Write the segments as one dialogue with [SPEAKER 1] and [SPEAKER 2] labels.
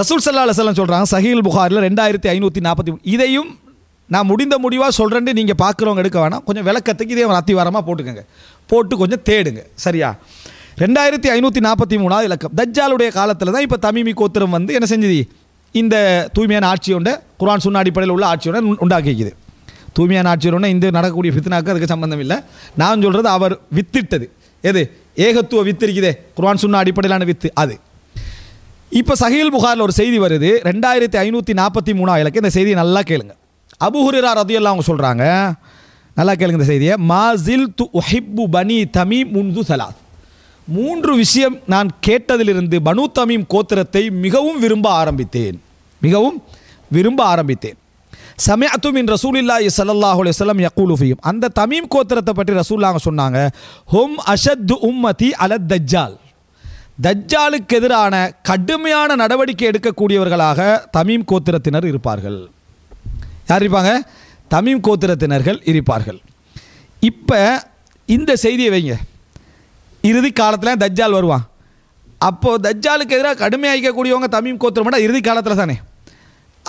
[SPEAKER 1] ரசூல் சல்லா அலுவலம் சொல்கிறாங்க சஹீல் புகாரில் ரெண்டாயிரத்தி ஐநூற்றி நாற்பத்தி இதையும் நான் முடிந்த முடிவாக சொல்கிறேன்னு நீங்கள் பார்க்குறவங்க எடுக்க வேணாம் கொஞ்சம் விளக்கத்துக்கு இதே அத்திவாரமாக போட்டுக்கோங்க போட்டு கொஞ்சம் தேடுங்க சரியா ரெண்டாயிரத்தி ஐநூற்றி நாற்பத்தி மூணாவது இலக்கம் தஜ்ஜாலுடைய காலத்தில் தான் இப்போ தமிமி கோத்திரம் வந்து என்ன செஞ்சது இந்த தூய்மையான ஆட்சியோட குரான் சுண்ண அடிப்படையில் உள்ள ஆட்சியோட உண்டாக்கிக்குது தூய்மையான ஆட்சியோட இந்த நடக்கக்கூடிய ஃபித்னாக்கு அதுக்கு சம்மந்தம் இல்லை நான் சொல்கிறது அவர் வித்திட்டது எது ஏகத்துவ வித்து இருக்குதே குரான் சுண்ண அடிப்படையிலான வித்து அது இப்போ சஹீல் புகாரில் ஒரு செய்தி வருது ரெண்டாயிரத்தி ஐநூற்றி நாற்பத்தி மூணாவது இலக்கு இந்த செய்தியை நல்லா கேளுங்க அபுஹுரா ரதியெல்லாம் அவங்க சொல்கிறாங்க நல்லா கேளுங்க இந்த செய்தியை மாசில் து ஒஹிப்பு பனி தமி முன்து சலாத் மூன்று விஷயம் நான் கேட்டதிலிருந்து பனு தமிம் கோத்திரத்தை மிகவும் விரும்ப ஆரம்பித்தேன் மிகவும் விரும்ப ஆரம்பித்தேன் ரசூல் மின் ரசூலில்லாஹி சல்லாஹ் அலுவலம் யக்கூலுஃபியும் அந்த தமீம் கோத்திரத்தை பற்றி ரசூல்லாங்க சொன்னாங்க ஹும் அஷத் உம்மதி அலத் தஜ்ஜால் தஜ்ஜாலுக்கு எதிரான கடுமையான நடவடிக்கை எடுக்கக்கூடியவர்களாக தமிம் கோத்திரத்தினர் இருப்பார்கள் யார் இருப்பாங்க தமிம் கோத்திரத்தினர்கள் இருப்பார்கள் இப்போ இந்த செய்தியை வைங்க இறுதி காலத்தில் தஜ்ஜால் வருவான் அப்போது தஜ்ஜாலுக்கு எதிராக கடுமையாக கூடியவங்க தமிம் கோத்திரம் இறுதி காலத்தில் தானே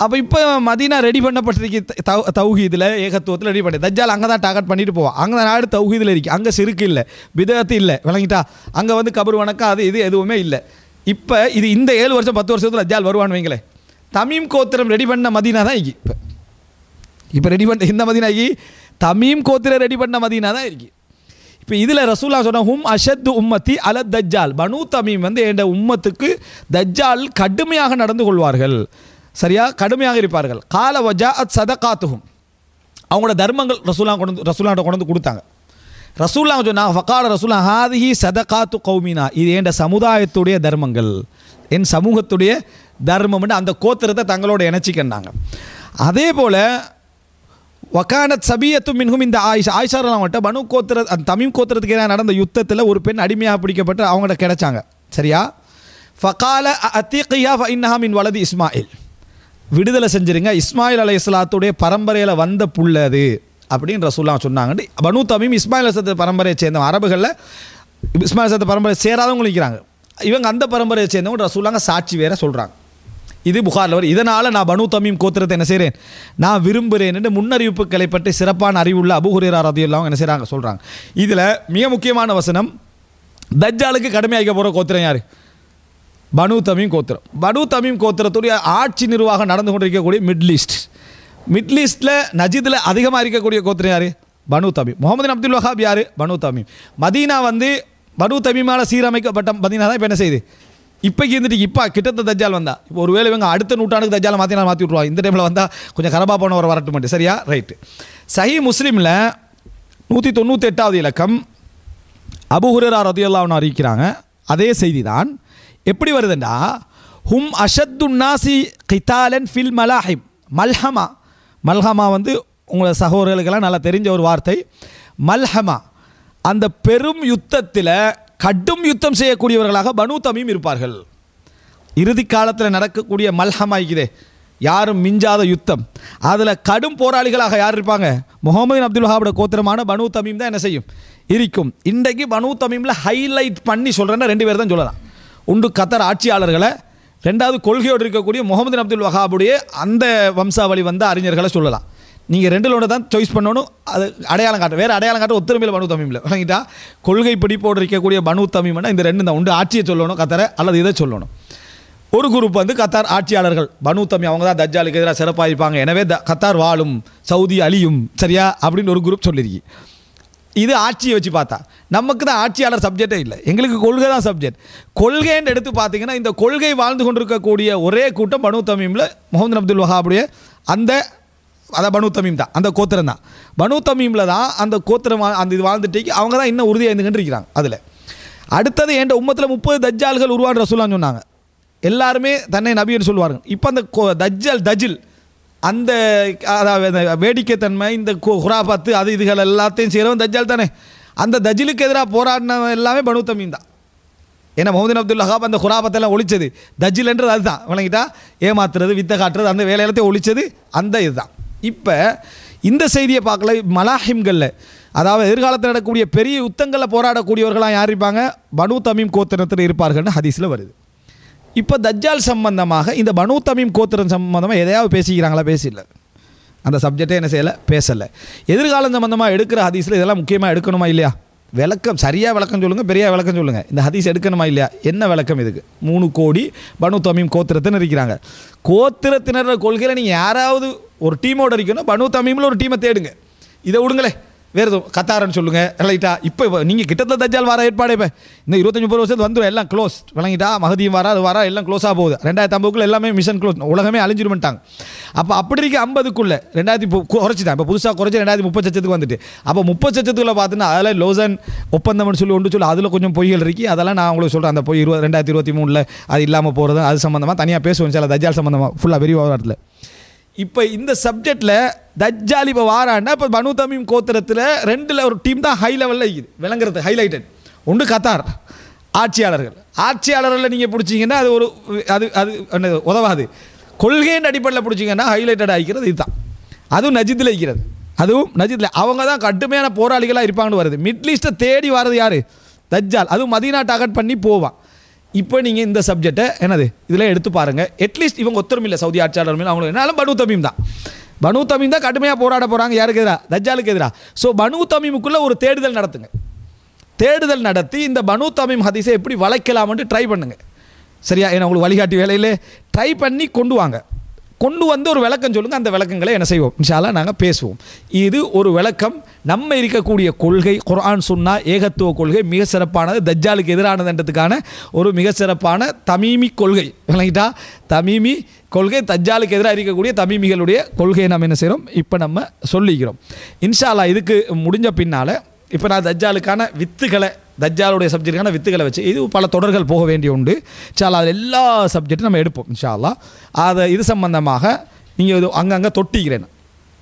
[SPEAKER 1] அப்போ இப்போ மதினா ரெடி பண்ணப்பட்டிருக்கு தவ் தௌஹீதில் ஏகத்துவத்தில் ரெடி பண்ணி தஜ்ஜால் அங்கே தான் டார்கெட் பண்ணிட்டு போவான் அங்கே தான் நாடு தௌஹீதில் இருக்குது அங்கே சிறுக்கு இல்லை விதத்து இல்லை விளங்கிட்டா அங்கே வந்து கபர் வணக்கம் அது இது எதுவுமே இல்லை இப்போ இது இந்த ஏழு வருஷம் பத்து வருஷத்தில் தஜ்ஜால் வருவான் வைங்களேன் தமிம் கோத்திரம் ரெடி பண்ண மதினா தான் இருக்கு இப்போ இப்போ ரெடி பண்ண இந்த மதினா ஆகி தமிம் கோத்திரம் ரெடி பண்ண மதினா தான் இருக்குது இப்போ இதில் ரசூல்லா சொன்ன ஹும் அஷத்து உம்மத்தி அல தஜ்ஜால் பனு தமீம் வந்து என் உம்மத்துக்கு தஜ்ஜால் கடுமையாக நடந்து கொள்வார்கள் சரியா கடுமையாக இருப்பார்கள் கால வஜா அத் சதகாத்துகும் அவங்களோட தர்மங்கள் ரசூலா கொண்டு ரசூலாட்ட கொண்டு வந்து கொடுத்தாங்க ரசூல்லா சொன்னாங்க ஃபக்கால ரசூலா ஹாதிஹி சதகாத்து கௌமினா இது என்ற சமுதாயத்துடைய தர்மங்கள் என் சமூகத்துடைய தர்மம்னு அந்த கோத்திரத்தை தங்களோட இணைச்சிக்கண்டாங்க அதே போல் வக்கானத் சபியத்தும் மின்கும் இந்த ஆயிஷா ஆயிஷாரெல்லாம் மட்டும் பனு கோத்திர அந்த தமிழ் கோத்திரத்துக்கு எதிராக நடந்த யுத்தத்தில் ஒரு பெண் அடிமையாக பிடிக்கப்பட்டு அவங்கள்ட்ட கிடைச்சாங்க சரியா ஃபக்கால அத்தீக்கையா இன்னஹா மின் வலது இஸ்மாயில் விடுதலை செஞ்சுருங்க இஸ்மாயில் அலை இஸ்லாத்துடைய பரம்பரையில் வந்த புள்ள அது அப்படின்னு ரசூல்லாம் சொன்னாங்கன்னு பனு தமிம் இஸ்மாயில் அசத்து பரம்பரையை சேர்ந்த அரபுகளில் இஸ்மாயில் சத்து பரம்பரையை சேராதவங்க இருக்கிறாங்க இவங்க அந்த பரம்பரையை சேர்ந்தவங்க ரசூலாங்க சாட்சி வேற சொல்கிறாங்க இது புகாரில் வரும் இதனால் நான் பனு தமீம் கோத்திரத்தை என்ன செய்கிறேன் நான் விரும்புகிறேன் என்று முன்னறிவிப்புகளை பற்றி சிறப்பான அறிவுள்ள அபுஹுரேரா ரதியுல்லாவும் என்ன செய்கிறாங்க சொல்கிறாங்க இதில் மிக முக்கியமான வசனம் தஜ்ஜாலுக்கு கடுமையாக போகிற கோத்திரம் யார் பனு தமிம் கோத்திரம் பனு தமிம் கோத்திரத்துடைய ஆட்சி நிர்வாகம் நடந்து கொண்டிருக்கக்கூடிய மிடில் ஈஸ்ட் மிடில் ஈஸ்டில் நஜீதில் அதிகமாக இருக்கக்கூடிய கோத்திரம் யார் பனு தமிம் முகமது அப்துல் வஹாப் யார் பனு தமிம் மதீனா வந்து பனு தமிமால் சீரமைக்கப்பட்ட மதீனா தான் இப்போ என்ன செய்யுது இப்போக்கு இருந்துட்டு இப்போ கிட்டத்த தஜ்ஜால் வந்தா இப்போ ஒருவேளை இவங்க அடுத்த நூற்றாண்டுக்கு தஜ்ஜால் மாற்றினா மாற்றி விட்ருவாங்க இந்த டைமில் வந்தால் கொஞ்சம் கரபா போன ஒரு வரட்டு மட்டும் சரியா ரைட்டு சஹி முஸ்லீமில் நூற்றி தொண்ணூற்றி எட்டாவது இலக்கம் அபுஹுரா ஒன்று அறிவிக்கிறாங்க அதே செய்தி தான் எப்படி வருதுண்டா ஹும் அஷத்து நாசி கித்தாலன் ஃபில் மலாஹிம் மல்ஹமா மல்ஹமா வந்து உங்கள் சகோதரர்களுக்கெல்லாம் நல்லா தெரிஞ்ச ஒரு வார்த்தை மல்ஹமா அந்த பெரும் யுத்தத்தில் கடும் யுத்தம் செய்யக்கூடியவர்களாக பனு தமியும் இருப்பார்கள் இறுதி காலத்தில் நடக்கக்கூடிய மல்ஹமாய்க்குதே யாரும் மிஞ்சாத யுத்தம் அதில் கடும் போராளிகளாக யார் இருப்பாங்க முகமது அப்துல் வஹாபோட கோத்திரமான பனு தமீம் தான் என்ன செய்யும் இருக்கும் இன்றைக்கு பனு தமீமில் ஹைலைட் பண்ணி சொல்கிறேன்னா ரெண்டு பேர் தான் சொல்லலாம் உண்டு கத்தர் ஆட்சியாளர்களை ரெண்டாவது கொள்கையோடு இருக்கக்கூடிய முகமது அப்துல் வஹாபுடைய அந்த வம்சாவளி வந்த அறிஞர்களை சொல்லலாம் நீங்கள் ரெண்டு ஒன்று தான் சாய்ஸ் பண்ணணும் அது அடையாளம் காட்ட வேறு அடையாளம் காட்ட ஒத்துரிமையில் பனு தமிழில் வாங்கிட்டா கொள்கை பிடிப்போடு இருக்கக்கூடிய பனு தமிழ்னா இந்த ரெண்டு தான் உண்டு ஆட்சியை சொல்லணும் கத்தரை அல்லது இதை சொல்லணும் ஒரு குரூப் வந்து கத்தார் ஆட்சியாளர்கள் பனு தமிழ் அவங்க தான் தஜ்ஜாலுக்கு எதிராக சிறப்பாக இருப்பாங்க எனவே த கத்தார் வாழும் சவுதி அழியும் சரியா அப்படின்னு ஒரு குரூப் சொல்லியிருக்கி இது ஆட்சியை வச்சு பார்த்தா நமக்கு தான் ஆட்சியாளர் சப்ஜெக்டே இல்லை எங்களுக்கு கொள்கை தான் சப்ஜெக்ட் கொள்கைன்னு எடுத்து பார்த்தீங்கன்னா இந்த கொள்கை வாழ்ந்து கொண்டிருக்கக்கூடிய ஒரே கூட்டம் பனு தமீமில் முகமது அப்துல் வஹாபுடைய அந்த அதான் பனு தமீம் தான் அந்த கோத்திரம் தான் பனு தமீமில் தான் அந்த கோத்திரம் அந்த இது வாழ்ந்துட்டு அவங்க தான் இன்னும் உறுதியாக இருந்துகிட்டு இருக்கிறாங்க அதில் அடுத்தது என் உம்மத்தில் முப்பது தஜ்ஜால்கள் உருவான ரசூலான்னு சொன்னாங்க எல்லாருமே தன்னை நபின்னு சொல்லுவார்கள் இப்போ அந்த கோ தஜ்ஜல் தஜில் அந்த அதாவது வேடிக்கைத்தன்மை இந்த குராபாத்து அது இதுகள் எல்லாத்தையும் செய்கிறவன் தஜ்ஜால் தானே அந்த தஜிலுக்கு எதிராக போராடின எல்லாமே பனு தமீம் தான் ஏன்னா முகமதின் அப்துல் ஹகாப் அந்த குராபத்தெல்லாம் ஒழிச்சது தஜில்ன்றது அதுதான் விளங்கிட்டா ஏமாத்துறது வித்த காட்டுறது அந்த வேலையெல்லாத்தையும் ஒழிச்சது அந்த இதுதான் இப்போ இந்த செய்தியை பார்க்கல மலாஹிம்களில் அதாவது எதிர்காலத்தில் நடக்கக்கூடிய பெரிய யுத்தங்களில் போராடக்கூடியவர்களாக யார் இருப்பாங்க பனு தமீம் கோத்திரத்தில் இருப்பார்கள்னு ஹதீஸில் வருது இப்போ தஜ்ஜால் சம்பந்தமாக இந்த பனு தமீம் கோத்திரம் சம்பந்தமாக எதையாவது பேசிக்கிறாங்களா பேசிடல அந்த சப்ஜெக்டே என்ன செய்யலை பேசலை எதிர்காலம் சம்மந்தமாக எடுக்கிற ஹதீஸில் இதெல்லாம் முக்கியமாக எடுக்கணுமா இல்லையா விளக்கம் சரியாக விளக்கம் சொல்லுங்கள் பெரிய விளக்கம் சொல்லுங்கள் இந்த ஹதீஸ் எடுக்கணுமா இல்லையா என்ன விளக்கம் இதுக்கு மூணு கோடி பனு தமிம் கோத்திரத்தினர் இருக்கிறாங்க கோத்திரத்தினர் கொள்கையில் நீங்கள் யாராவது ஒரு டீமோடு இருக்கணும் பனு தமிமில் ஒரு டீமை தேடுங்க இதை விடுங்களேன் வேறு எதுவும் கத்தாரன்னு சொல்லுங்கள் ரைட்டா இப்போ இப்போ நீங்கள் கிட்டத்தட்ட தஜால் வர ஏற்பாடு இப்போ இந்த இருபத்தஞ்சி முப்பது வருஷத்துக்கு வந்துடும் எல்லாம் க்ளோஸ் விளங்கிட்டா மகதியும் வரா அது வரா எல்லாம் க்ளோஸாக போகுது ரெண்டாயிரத்து ஐம்பதுக்குள்ளே எல்லாமே மிஷன் க்ளோஸ் உலகமே அழிஞ்சிருமெட்டாங்க அப்போ அப்படி இருக்க ஐம்பதுக்குள்ளே ரெண்டாயிரத்தி குறைச்சிட்டான் இப்போ புதுசாக குறைச்சி ரெண்டாயிரத்தி முப்பது சச்சத்துக்கு வந்துட்டு அப்போ முப்பது லட்சத்துக்குள்ளே பார்த்தீங்கன்னா அதில் லோசன் ஒப்பந்தம்னு சொல்லி ஒன்று சொல்லி அதில் கொஞ்சம் பொய்கள் இருக்கு அதெல்லாம் நான் உங்களுக்கு சொல்கிறேன் அந்த பொய் இருபது ரெண்டாயிரத்தி இருபத்தி மூணில் அது இல்லாமல் போகிறது அது சம்மந்தமாக தனியாக பேசுவேன் சில தஜால் சம்மந்தமாக ஃபுல்லாக விரிவாக இடத்துல இப்போ இந்த சப்ஜெக்டில் தஜ்ஜால் இப்போ வாரான்னா இப்போ பனு தமிம் கோத்திரத்தில் ரெண்டில் ஒரு டீம் தான் ஹை லெவலில் இருக்குது விளங்குறது ஹைலைட்டட் ஒன்று கத்தார் ஆட்சியாளர்கள் ஆட்சியாளர்களில் நீங்கள் பிடிச்சிங்கன்னா அது ஒரு அது அது என்ன உதவாது கொள்கையின் அடிப்படையில் பிடிச்சிங்கன்னா ஹைலைட்டட் ஆகிக்கிறது இதுதான் அதுவும் நஜித்தில் இருக்கிறது அதுவும் நஜித்தில் அவங்க தான் கடுமையான போராளிகளாக இருப்பாங்கன்னு வருது மிட்லீஸ்ட்டை தேடி வர்றது யார் தஜ்ஜால் அதுவும் மதிநாட்டை அகட் பண்ணி போவான் இப்போ நீங்கள் இந்த சப்ஜெக்டை என்னது இதில் எடுத்து பாருங்கள் அட்லீஸ்ட் இவங்க ஒத்தரும் சவுதி ஆட்சியாளர் மேலே அவங்களுக்கு என்னாலும் பனு தமிம் தான் பனு தமிம் தான் கடுமையாக போராட போகிறாங்க யாருக்கு எதிராக தஜாலுக்கு எதிராக ஸோ பனு தமிமுக்குள்ளே ஒரு தேடுதல் நடத்துங்க தேடுதல் நடத்தி இந்த பனு தமிம் ஹதீஸை எப்படி வளைக்கலாம்னு ட்ரை பண்ணுங்கள் சரியா ஏன்னா உங்களுக்கு வழிகாட்டி வேலையில் ட்ரை பண்ணி கொண்டு வாங்க கொண்டு வந்து ஒரு விளக்கம் சொல்லுங்கள் அந்த விளக்கங்களை என்ன செய்வோம் இன்ஷாலாம் நாங்கள் பேசுவோம் இது ஒரு விளக்கம் நம்ம இருக்கக்கூடிய கொள்கை குரான் சுன்னா ஏகத்துவ கொள்கை மிக சிறப்பானது தஜ்ஜாலுக்கு எதிரானதுன்றதுக்கான ஒரு மிக சிறப்பான தமிமி கொள்கை விளங்கிட்டா தமிமி கொள்கை தஜ்ஜாலுக்கு எதிராக இருக்கக்கூடிய தமிமிகளுடைய கொள்கையை நம்ம என்ன செய்கிறோம் இப்போ நம்ம சொல்லிக்கிறோம் இன்ஷாலா இதுக்கு முடிஞ்ச பின்னால் இப்போ நான் தஜ்ஜாலுக்கான வித்துக்களை தஜ்ஜாலுடைய சப்ஜெக்டுக்கான வித்துக்களை வச்சு இது பல தொடர்கள் போக வேண்டிய உண்டு சாலா அதில் எல்லா சப்ஜெக்ட்டும் நம்ம எடுப்போம் இன்ஷால்லா அதை இது சம்பந்தமாக நீங்கள் இது அங்கங்கே தொட்டிக்கிறேன்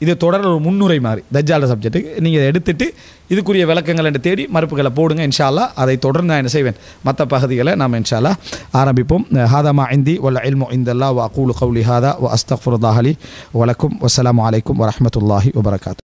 [SPEAKER 1] இது தொடர் ஒரு முன்னுரை மாதிரி தஜ்ஜால சப்ஜெக்ட்டுக்கு நீங்கள் எடுத்துட்டு இதுக்குரிய விளக்கங்கள் என்று தேடி மறுப்புகளை போடுங்க இன்ஷால்லா அதை தொடர்ந்து நான் என்ன செய்வேன் மற்ற பகுதிகளை நாம் இன்ஷால்லா ஆரம்பிப்போம் ஹாதமா இந்தி வல்ல இல்மோ இந்தல்லா வா கூலு கவுலி ஹாதா வ அஸ்தஃபுர்தாஹலி வலக்கும் வசலாம் அலைக்கும் வரமத்துல்லாஹி வபரகாத்